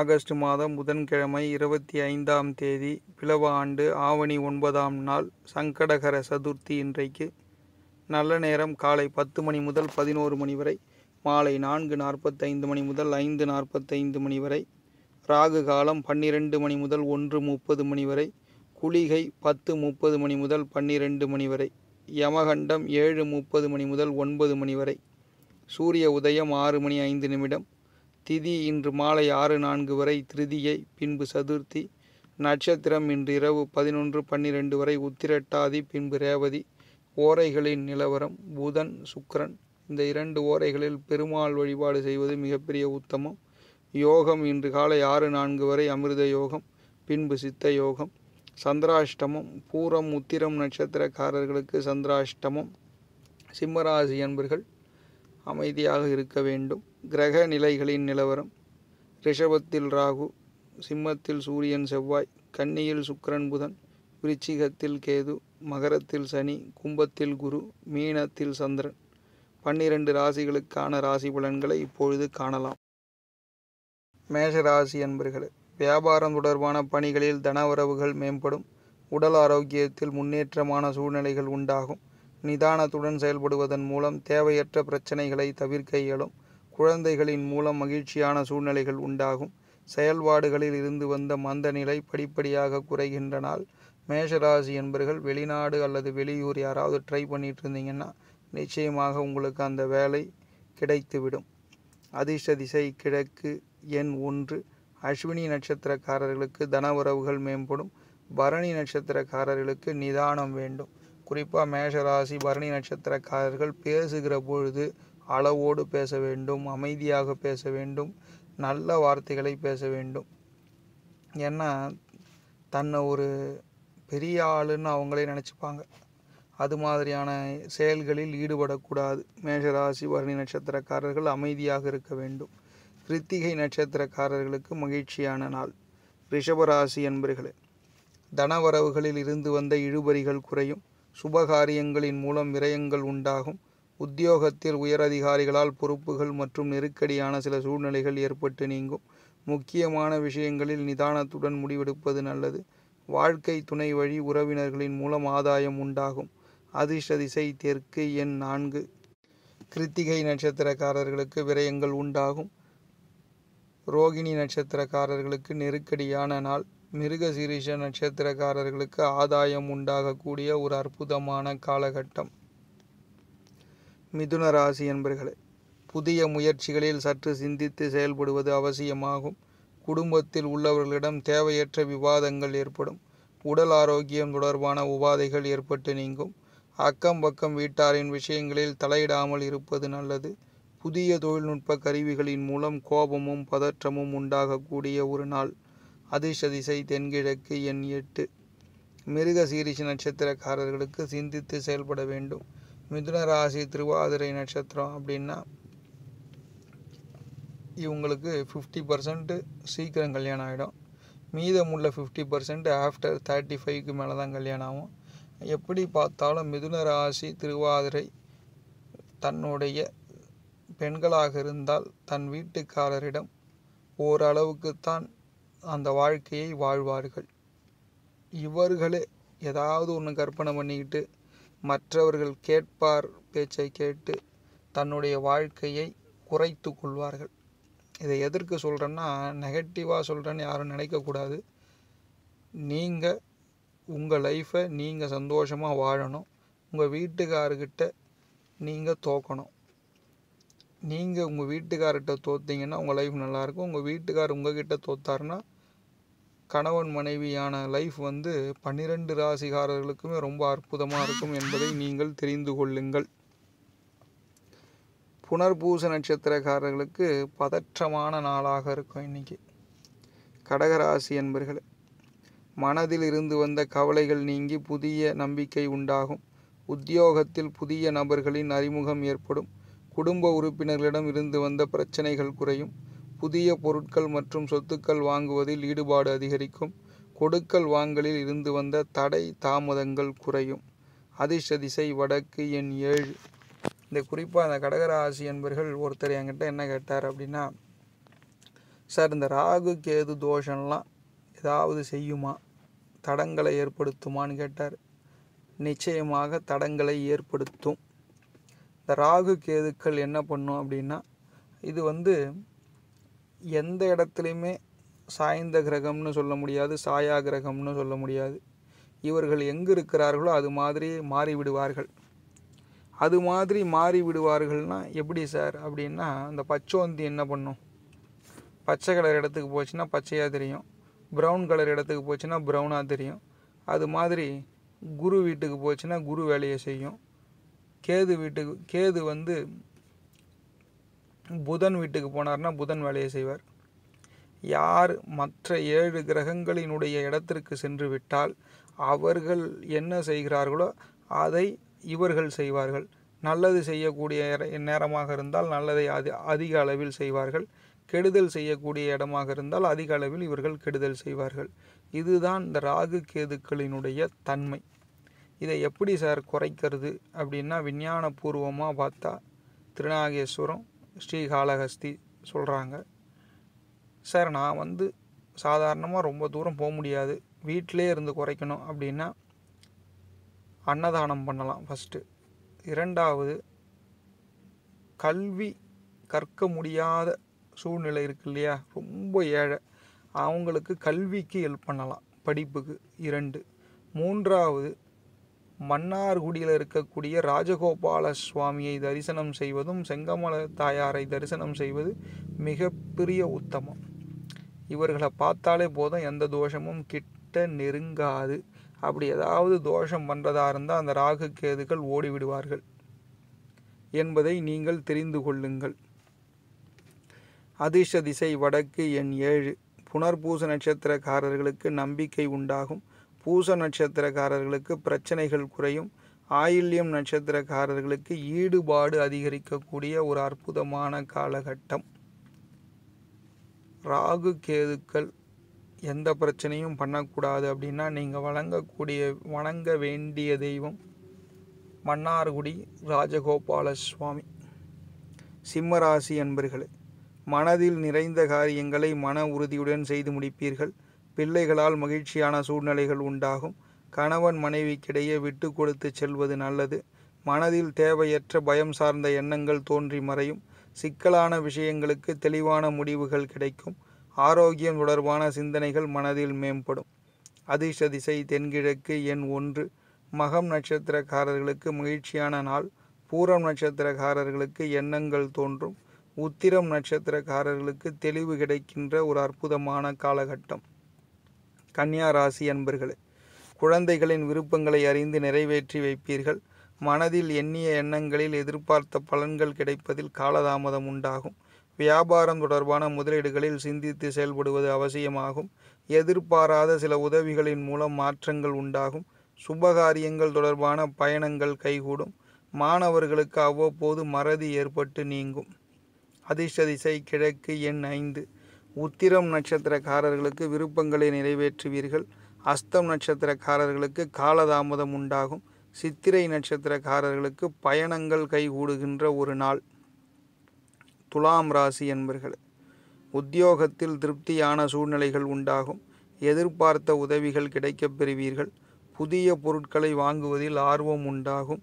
August மாதம் புதன்கிழமை இருபத்தி ஐந்தாம் தேதி பிளவ ஆண்டு ஆவணி ஒன்பதாம் நாள் சங்கடகர சதுர்த்தி இன்றைக்கு நல்ல நேரம் காலை பத்து மணி முதல் பதினோரு மணி வரை மாலை நான்கு நாற்பத்தைந்து மணி முதல் ஐந்து நாற்பத்தைந்து மணி வரை ராகு காலம் பன்னிரெண்டு மணி முதல் ஒன்று முப்பது மணி வரை குளிகை பத்து முப்பது மணி முதல் பன்னிரெண்டு மணி வரை யமகண்டம் ஏழு முப்பது மணி முதல் ஒன்பது மணி வரை சூரிய உதயம் ஆறு மணி ஐந்து நிமிடம் திதி இன்று மாலை ஆறு நான்கு வரை திருதியை பின்பு சதுர்த்தி நட்சத்திரம் இன்று இரவு பதினொன்று பன்னிரெண்டு வரை உத்திரட்டாதி பின்பு ரேவதி ஓரைகளின் நிலவரம் புதன் சுக்கரன் இந்த இரண்டு ஓரைகளில் பெருமாள் வழிபாடு செய்வது மிகப்பெரிய உத்தமம் யோகம் இன்று காலை ஆறு நான்கு வரை அமிர்த யோகம் பின்பு சித்த யோகம் சந்திராஷ்டமம் பூரம் உத்திரம் நட்சத்திரக்காரர்களுக்கு சந்திராஷ்டமம் சிம்மராசி என்பர்கள் அமைதியாக இருக்க வேண்டும் கிரக நிலைகளின் நிலவரம் ரிஷபத்தில் ராகு சிம்மத்தில் சூரியன் செவ்வாய் கன்னியில் சுக்கரன் புதன் விருச்சிகத்தில் கேது மகரத்தில் சனி கும்பத்தில் குரு மீனத்தில் சந்திரன் பன்னிரண்டு ராசிகளுக்கான ராசி பலன்களை இப்பொழுது காணலாம் மேஷ ராசி என்பர்களே வியாபாரம் தொடர்பான பணிகளில் தனவரவுகள் மேம்படும் உடல் ஆரோக்கியத்தில் முன்னேற்றமான சூழ்நிலைகள் உண்டாகும் நிதானத்துடன் செயல்படுவதன் மூலம் தேவையற்ற பிரச்சனைகளை தவிர்க்க இயலும் குழந்தைகளின் மூலம் மகிழ்ச்சியான சூழ்நிலைகள் உண்டாகும் செயல்பாடுகளில் இருந்து வந்த மந்த நிலை படிப்படியாக குறைகின்ற நாள் மேஷராசி என்பர்கள் வெளிநாடு அல்லது வெளியூர் யாராவது ட்ரை பண்ணிட்டு இருந்தீங்கன்னா நிச்சயமாக உங்களுக்கு அந்த வேலை கிடைத்துவிடும் அதிர்ஷ்ட திசை கிழக்கு எண் ஒன்று அஸ்வினி நட்சத்திரக்காரர்களுக்கு தன உறவுகள் மேம்படும் பரணி நட்சத்திரக்காரர்களுக்கு நிதானம் வேண்டும் குறிப்பாக மேஷராசி பரணி நட்சத்திரக்காரர்கள் பேசுகிற பொழுது அளவோடு பேச வேண்டும் அமைதியாக பேச வேண்டும் நல்ல வார்த்தைகளை பேச வேண்டும் ஏன்னா தன்னை ஒரு பெரிய ஆளுன்னு அவங்களே நினச்சிப்பாங்க அது மாதிரியான செயல்களில் ஈடுபடக்கூடாது மேஷராசி வரணி நட்சத்திரக்காரர்கள் அமைதியாக இருக்க வேண்டும் கிருத்திகை நட்சத்திரக்காரர்களுக்கு மகிழ்ச்சியான நாள் ரிஷபராசி என்பர்களே தனவரவுகளில் இருந்து வந்த இழுபறிகள் குறையும் சுபகாரியங்களின் மூலம் விரயங்கள் உண்டாகும் உத்தியோகத்தில் உயரதிகாரிகளால் பொறுப்புகள் மற்றும் நெருக்கடியான சில சூழ்நிலைகள் ஏற்பட்டு நீங்கும் முக்கியமான விஷயங்களில் நிதானத்துடன் முடிவெடுப்பது நல்லது வாழ்க்கை துணை வழி உறவினர்களின் மூலம் ஆதாயம் உண்டாகும் அதிர்ஷ்ட திசை தெற்கு எண் நான்கு கிருத்திகை நட்சத்திரக்காரர்களுக்கு விரயங்கள் உண்டாகும் ரோகிணி நட்சத்திரக்காரர்களுக்கு நெருக்கடியான நாள் மிருக நட்சத்திரக்காரர்களுக்கு ஆதாயம் உண்டாகக்கூடிய ஒரு அற்புதமான காலகட்டம் மிதுன ராசி என்பர்களே புதிய முயற்சிகளில் சற்று சிந்தித்து செயல்படுவது அவசியமாகும் குடும்பத்தில் உள்ளவர்களிடம் தேவையற்ற விவாதங்கள் ஏற்படும் உடல் ஆரோக்கியம் தொடர்பான உபாதைகள் ஏற்பட்டு நீங்கும் அக்கம் பக்கம் வீட்டாரின் விஷயங்களில் தலையிடாமல் இருப்பது நல்லது புதிய தொழில்நுட்ப கருவிகளின் மூலம் கோபமும் பதற்றமும் உண்டாகக்கூடிய ஒரு நாள் திசை தென்கிழக்கு எண் எட்டு மிருக சீரிஷ நட்சத்திரக்காரர்களுக்கு சிந்தித்து செயல்பட வேண்டும் மிதுன ராசி திருவாதிரை நட்சத்திரம் அப்படின்னா இவங்களுக்கு ஃபிஃப்டி பர்சன்ட்டு சீக்கிரம் கல்யாணம் ஆகிடும் மீதமுள்ள ஃபிஃப்டி பர்சன்ட் ஆஃப்டர் தேர்ட்டி ஃபைவ்க்கு மேலே தான் கல்யாணம் ஆகும் எப்படி பார்த்தாலும் மிதுன ராசி திருவாதிரை தன்னுடைய பெண்களாக இருந்தால் தன் வீட்டுக்காரரிடம் ஓரளவுக்குத்தான் அந்த வாழ்க்கையை வாழ்வார்கள் இவர்களே ஏதாவது ஒன்று கற்பனை பண்ணிக்கிட்டு மற்றவர்கள் கேட்பார் பேச்சை கேட்டு தன்னுடைய வாழ்க்கையை குறைத்து கொள்வார்கள் இதை எதற்கு சொல்கிறேன்னா நெகட்டிவாக சொல்கிறேன்னு யாரும் நினைக்கக்கூடாது நீங்கள் உங்கள் லைஃப்பை நீங்கள் சந்தோஷமாக வாழணும் உங்கள் வீட்டுக்காரர்கிட்ட நீங்கள் தோக்கணும் நீங்கள் உங்கள் வீட்டுக்கார்கிட்ட தோத்தீங்கன்னா உங்கள் லைஃப் நல்லாயிருக்கும் உங்கள் வீட்டுக்கார் கிட்டே தோத்தாருன்னா கணவன் மனைவியான லைஃப் வந்து பன்னிரெண்டு ராசிகாரர்களுக்குமே ரொம்ப அற்புதமாக இருக்கும் என்பதை நீங்கள் தெரிந்து கொள்ளுங்கள் புனர்பூச நட்சத்திரக்காரர்களுக்கு பதற்றமான நாளாக இருக்கும் இன்றைக்கி கடகராசி என்பர்களே மனதில் இருந்து வந்த கவலைகள் நீங்கி புதிய நம்பிக்கை உண்டாகும் உத்தியோகத்தில் புதிய நபர்களின் அறிமுகம் ஏற்படும் குடும்ப உறுப்பினர்களிடம் இருந்து வந்த பிரச்சனைகள் குறையும் புதிய பொருட்கள் மற்றும் சொத்துக்கள் வாங்குவதில் ஈடுபாடு அதிகரிக்கும் கொடுக்கல் வாங்கலில் இருந்து வந்த தடை தாமதங்கள் குறையும் அதிர்ஷ்ட திசை வடக்கு எண் ஏழு இந்த குறிப்பாக அந்த கடகராசி என்பர்கள் ஒருத்தர் என்கிட்ட என்ன கேட்டார் அப்படின்னா சார் இந்த ராகு கேது தோஷம்லாம் ஏதாவது செய்யுமா தடங்களை ஏற்படுத்துமான்னு கேட்டார் நிச்சயமாக தடங்களை ஏற்படுத்தும் இந்த ராகு கேதுக்கள் என்ன பண்ணும் அப்படின்னா இது வந்து எந்த இடத்துலையுமே சாய்ந்த கிரகம்னு சொல்ல முடியாது சாயா கிரகம்னு சொல்ல முடியாது இவர்கள் எங்கு இருக்கிறார்களோ அது மாதிரி மாறிவிடுவார்கள் அது மாதிரி மாறி விடுவார்கள்னா எப்படி சார் அப்படின்னா அந்த பச்சோந்தி என்ன பண்ணும் பச்சை கலர் இடத்துக்கு போச்சுன்னா பச்சையாக தெரியும் ப்ரௌன் கலர் இடத்துக்கு போச்சுன்னா ப்ரௌனாக தெரியும் அது மாதிரி குரு வீட்டுக்கு போச்சுன்னா குரு வேலையை செய்யும் கேது வீட்டுக்கு கேது வந்து புதன் வீட்டுக்கு போனார்னா புதன் வேலையை செய்வார் யார் மற்ற ஏழு கிரகங்களினுடைய இடத்திற்கு சென்று விட்டால் அவர்கள் என்ன செய்கிறார்களோ அதை இவர்கள் செய்வார்கள் நல்லது செய்யக்கூடிய நேரமாக இருந்தால் நல்லதை அதி அதிக அளவில் செய்வார்கள் கெடுதல் செய்யக்கூடிய இடமாக இருந்தால் அதிக அளவில் இவர்கள் கெடுதல் செய்வார்கள் இதுதான் இந்த ராகு கேதுக்களினுடைய தன்மை இதை எப்படி சார் குறைக்கிறது அப்படின்னா விஞ்ஞானபூர்வமாக பார்த்தா திருநாகேஸ்வரம் ஸ்ரீகாளஹஸ்தி சொல்கிறாங்க சார் நான் வந்து சாதாரணமாக ரொம்ப தூரம் போக முடியாது வீட்டிலே இருந்து குறைக்கணும் அப்படின்னா அன்னதானம் பண்ணலாம் ஃபஸ்ட்டு இரண்டாவது கல்வி கற்க முடியாத சூழ்நிலை இருக்கு இல்லையா ரொம்ப ஏழை அவங்களுக்கு கல்விக்கு ஹெல்ப் பண்ணலாம் படிப்புக்கு இரண்டு மூன்றாவது மன்னார்குடியில் இருக்கக்கூடிய ராஜகோபால சுவாமியை தரிசனம் செய்வதும் செங்கமல தாயாரை தரிசனம் செய்வது மிகப்பெரிய உத்தமம் இவர்களை பார்த்தாலே போதும் எந்த தோஷமும் கிட்ட நெருங்காது அப்படி ஏதாவது தோஷம் பண்ணுறதா இருந்தால் அந்த ராகு கேதுகள் ஓடிவிடுவார்கள் என்பதை நீங்கள் தெரிந்து கொள்ளுங்கள் அதிர்ஷ்ட திசை வடக்கு எண் ஏழு புனர்பூச நட்சத்திரக்காரர்களுக்கு நம்பிக்கை உண்டாகும் பூச நட்சத்திரக்காரர்களுக்கு பிரச்சனைகள் குறையும் ஆயில்யம் நட்சத்திரக்காரர்களுக்கு ஈடுபாடு அதிகரிக்கக்கூடிய ஒரு அற்புதமான காலகட்டம் ராகு கேதுக்கள் எந்த பிரச்சனையும் பண்ணக்கூடாது அப்படின்னா நீங்கள் வணங்கக்கூடிய வணங்க வேண்டிய தெய்வம் மன்னார்குடி ராஜகோபால சுவாமி சிம்மராசி அன்பர்களே மனதில் நிறைந்த காரியங்களை மன உறுதியுடன் செய்து முடிப்பீர்கள் பிள்ளைகளால் மகிழ்ச்சியான சூழ்நிலைகள் உண்டாகும் கணவன் மனைவிக்கிடையே விட்டு கொடுத்து செல்வது நல்லது மனதில் தேவையற்ற பயம் சார்ந்த எண்ணங்கள் தோன்றி மறையும் சிக்கலான விஷயங்களுக்கு தெளிவான முடிவுகள் கிடைக்கும் ஆரோக்கியம் தொடர்பான சிந்தனைகள் மனதில் மேம்படும் அதிர்ஷ்ட திசை தென்கிழக்கு எண் ஒன்று மகம் நட்சத்திரக்காரர்களுக்கு மகிழ்ச்சியான நாள் பூரம் நட்சத்திரக்காரர்களுக்கு எண்ணங்கள் தோன்றும் உத்திரம் நட்சத்திரக்காரர்களுக்கு தெளிவு கிடைக்கின்ற ஒரு அற்புதமான காலகட்டம் கன்னியா ராசி அன்பர்களே குழந்தைகளின் விருப்பங்களை அறிந்து நிறைவேற்றி வைப்பீர்கள் மனதில் எண்ணிய எண்ணங்களில் எதிர்பார்த்த பலன்கள் கிடைப்பதில் காலதாமதம் உண்டாகும் வியாபாரம் தொடர்பான முதலீடுகளில் சிந்தித்து செயல்படுவது அவசியமாகும் எதிர்பாராத சில உதவிகளின் மூலம் மாற்றங்கள் உண்டாகும் சுபகாரியங்கள் தொடர்பான பயணங்கள் கைகூடும் மாணவர்களுக்கு அவ்வப்போது மறதி ஏற்பட்டு நீங்கும் அதிர்ஷ்ட திசை கிழக்கு எண் ஐந்து உத்திரம் நட்சத்திரக்காரர்களுக்கு விருப்பங்களை நிறைவேற்றுவீர்கள் அஸ்தம் நட்சத்திரக்காரர்களுக்கு காலதாமதம் உண்டாகும் சித்திரை நட்சத்திரக்காரர்களுக்கு பயணங்கள் கைகூடுகின்ற ஒரு நாள் துலாம் ராசி என்பர்கள் உத்தியோகத்தில் திருப்தியான சூழ்நிலைகள் உண்டாகும் எதிர்பார்த்த உதவிகள் கிடைக்கப் பெறுவீர்கள் புதிய பொருட்களை வாங்குவதில் ஆர்வம் உண்டாகும்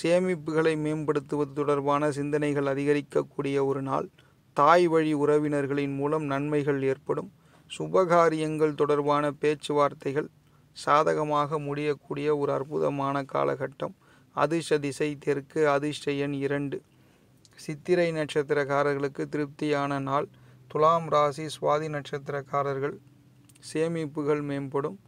சேமிப்புகளை மேம்படுத்துவது தொடர்பான சிந்தனைகள் அதிகரிக்கக்கூடிய ஒரு நாள் தாய் வழி உறவினர்களின் மூலம் நன்மைகள் ஏற்படும் சுபகாரியங்கள் தொடர்பான பேச்சுவார்த்தைகள் சாதகமாக முடியக்கூடிய ஒரு அற்புதமான காலகட்டம் அதிர்ஷ்ட திசை தெற்கு அதிர்ஷ்ட எண் இரண்டு சித்திரை நட்சத்திரக்காரர்களுக்கு திருப்தியான நாள் துலாம் ராசி சுவாதி நட்சத்திரக்காரர்கள் சேமிப்புகள் மேம்படும்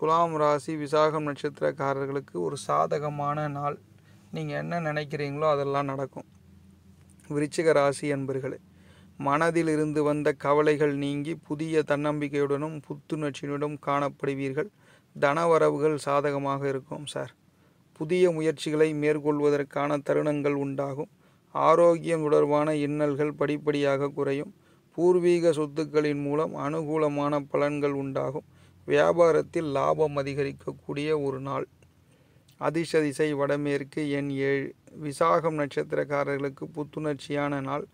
துலாம் ராசி விசாகம் நட்சத்திரக்காரர்களுக்கு ஒரு சாதகமான நாள் நீங்கள் என்ன நினைக்கிறீங்களோ அதெல்லாம் நடக்கும் விருச்சிக ராசி என்பர்களே மனதிலிருந்து வந்த கவலைகள் நீங்கி புதிய தன்னம்பிக்கையுடனும் புத்துணர்ச்சியுடனும் காணப்படுவீர்கள் தனவரவுகள் சாதகமாக இருக்கும் சார் புதிய முயற்சிகளை மேற்கொள்வதற்கான தருணங்கள் உண்டாகும் ஆரோக்கியம் தொடர்பான இன்னல்கள் படிப்படியாக குறையும் பூர்வீக சொத்துக்களின் மூலம் அனுகூலமான பலன்கள் உண்டாகும் வியாபாரத்தில் லாபம் அதிகரிக்கக்கூடிய ஒரு நாள் அதிசதிசை வடமேற்கு எண் ஏழு விசாகம் நட்சத்திரக்காரர்களுக்கு புத்துணர்ச்சியான நாள்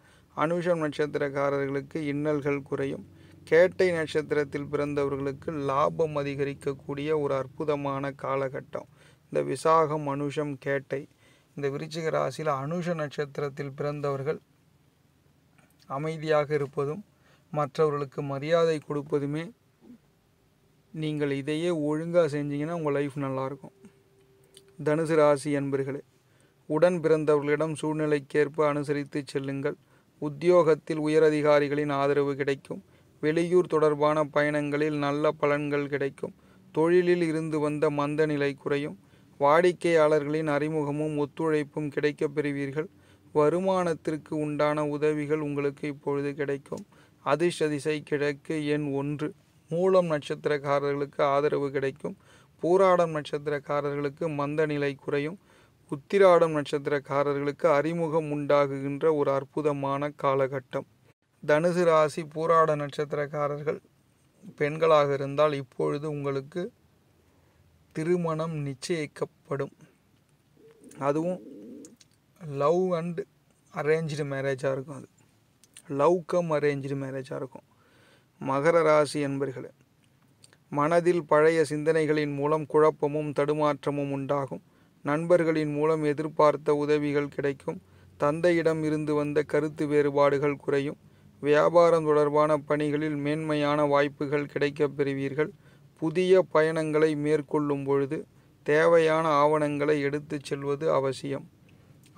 அனுஷம் நட்சத்திரக்காரர்களுக்கு இன்னல்கள் குறையும் கேட்டை நட்சத்திரத்தில் பிறந்தவர்களுக்கு லாபம் அதிகரிக்கக்கூடிய ஒரு அற்புதமான காலகட்டம் இந்த விசாகம் அனுஷம் கேட்டை இந்த விருச்சிக ராசியில் அனுஷ நட்சத்திரத்தில் பிறந்தவர்கள் அமைதியாக இருப்பதும் மற்றவர்களுக்கு மரியாதை கொடுப்பதுமே நீங்கள் இதையே ஒழுங்காக செஞ்சீங்கன்னா உங்கள் லைஃப் நல்லாயிருக்கும் தனுசு ராசி என்பர்களே உடன் பிறந்தவர்களிடம் சூழ்நிலைக்கேற்ப அனுசரித்து செல்லுங்கள் உத்தியோகத்தில் உயரதிகாரிகளின் ஆதரவு கிடைக்கும் வெளியூர் தொடர்பான பயணங்களில் நல்ல பலன்கள் கிடைக்கும் தொழிலில் இருந்து வந்த மந்த நிலை குறையும் வாடிக்கையாளர்களின் அறிமுகமும் ஒத்துழைப்பும் கிடைக்கப் பெறுவீர்கள் வருமானத்திற்கு உண்டான உதவிகள் உங்களுக்கு இப்பொழுது கிடைக்கும் அதிர்ஷதிசை கிழக்கு எண் ஒன்று மூலம் நட்சத்திரக்காரர்களுக்கு ஆதரவு கிடைக்கும் பூராடம் நட்சத்திரக்காரர்களுக்கு மந்த நிலை குறையும் உத்திராடம் நட்சத்திரக்காரர்களுக்கு அறிமுகம் உண்டாகுகின்ற ஒரு அற்புதமான காலகட்டம் தனுசு ராசி பூராட நட்சத்திரக்காரர்கள் பெண்களாக இருந்தால் இப்பொழுது உங்களுக்கு திருமணம் நிச்சயிக்கப்படும் அதுவும் லவ் அண்ட் அரேஞ்சு மேரேஜாக இருக்கும் அது லவ் கம் அரேஞ்சு மேரேஜாக இருக்கும் மகர ராசி என்பர்களே மனதில் பழைய சிந்தனைகளின் மூலம் குழப்பமும் தடுமாற்றமும் உண்டாகும் நண்பர்களின் மூலம் எதிர்பார்த்த உதவிகள் கிடைக்கும் தந்தையிடம் இருந்து வந்த கருத்து வேறுபாடுகள் குறையும் வியாபாரம் தொடர்பான பணிகளில் மேன்மையான வாய்ப்புகள் கிடைக்கப் பெறுவீர்கள் புதிய பயணங்களை மேற்கொள்ளும் பொழுது தேவையான ஆவணங்களை எடுத்துச் செல்வது அவசியம்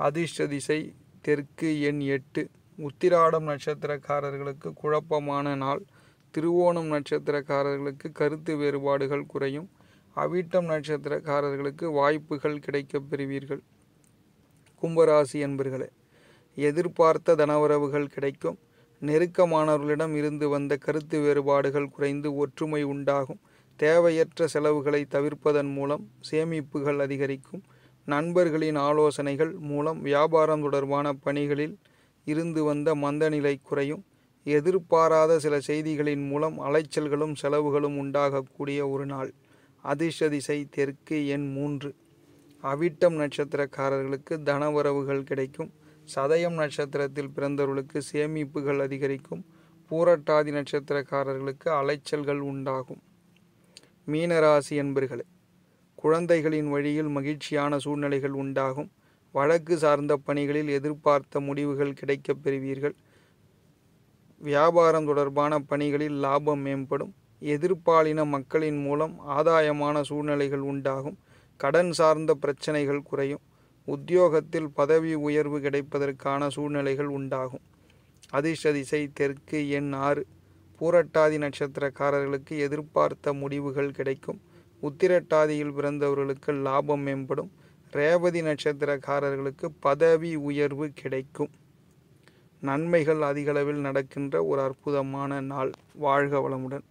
அதிர்ஷ்ட திசை தெற்கு எண் எட்டு உத்திராடம் நட்சத்திரக்காரர்களுக்கு குழப்பமான நாள் திருவோணம் நட்சத்திரக்காரர்களுக்கு கருத்து வேறுபாடுகள் குறையும் அவிட்டம் நட்சத்திரக்காரர்களுக்கு வாய்ப்புகள் கிடைக்கப் பெறுவீர்கள் கும்பராசி என்பர்களே எதிர்பார்த்த தனவரவுகள் கிடைக்கும் நெருக்கமானவர்களிடம் இருந்து வந்த கருத்து வேறுபாடுகள் குறைந்து ஒற்றுமை உண்டாகும் தேவையற்ற செலவுகளை தவிர்ப்பதன் மூலம் சேமிப்புகள் அதிகரிக்கும் நண்பர்களின் ஆலோசனைகள் மூலம் வியாபாரம் தொடர்பான பணிகளில் இருந்து வந்த மந்தநிலை குறையும் எதிர்பாராத சில செய்திகளின் மூலம் அலைச்சல்களும் செலவுகளும் உண்டாகக்கூடிய ஒரு நாள் அதிர்ஷதிசை தெற்கு எண் மூன்று அவிட்டம் நட்சத்திரக்காரர்களுக்கு தனவரவுகள் கிடைக்கும் சதயம் நட்சத்திரத்தில் பிறந்தவர்களுக்கு சேமிப்புகள் அதிகரிக்கும் பூரட்டாதி நட்சத்திரக்காரர்களுக்கு அலைச்சல்கள் உண்டாகும் மீனராசி என்பர்களே குழந்தைகளின் வழியில் மகிழ்ச்சியான சூழ்நிலைகள் உண்டாகும் வழக்கு சார்ந்த பணிகளில் எதிர்பார்த்த முடிவுகள் கிடைக்கப் பெறுவீர்கள் வியாபாரம் தொடர்பான பணிகளில் லாபம் மேம்படும் எதிர்ப்பாலின மக்களின் மூலம் ஆதாயமான சூழ்நிலைகள் உண்டாகும் கடன் சார்ந்த பிரச்சனைகள் குறையும் உத்தியோகத்தில் பதவி உயர்வு கிடைப்பதற்கான சூழ்நிலைகள் உண்டாகும் அதிர்ஷ்டதிசை தெற்கு எண் ஆறு பூரட்டாதி நட்சத்திரக்காரர்களுக்கு எதிர்பார்த்த முடிவுகள் கிடைக்கும் உத்திரட்டாதியில் பிறந்தவர்களுக்கு லாபம் மேம்படும் ரேவதி நட்சத்திரக்காரர்களுக்கு பதவி உயர்வு கிடைக்கும் நன்மைகள் அதிகளவில் நடக்கின்ற ஒரு அற்புதமான நாள் வாழ்க வளமுடன்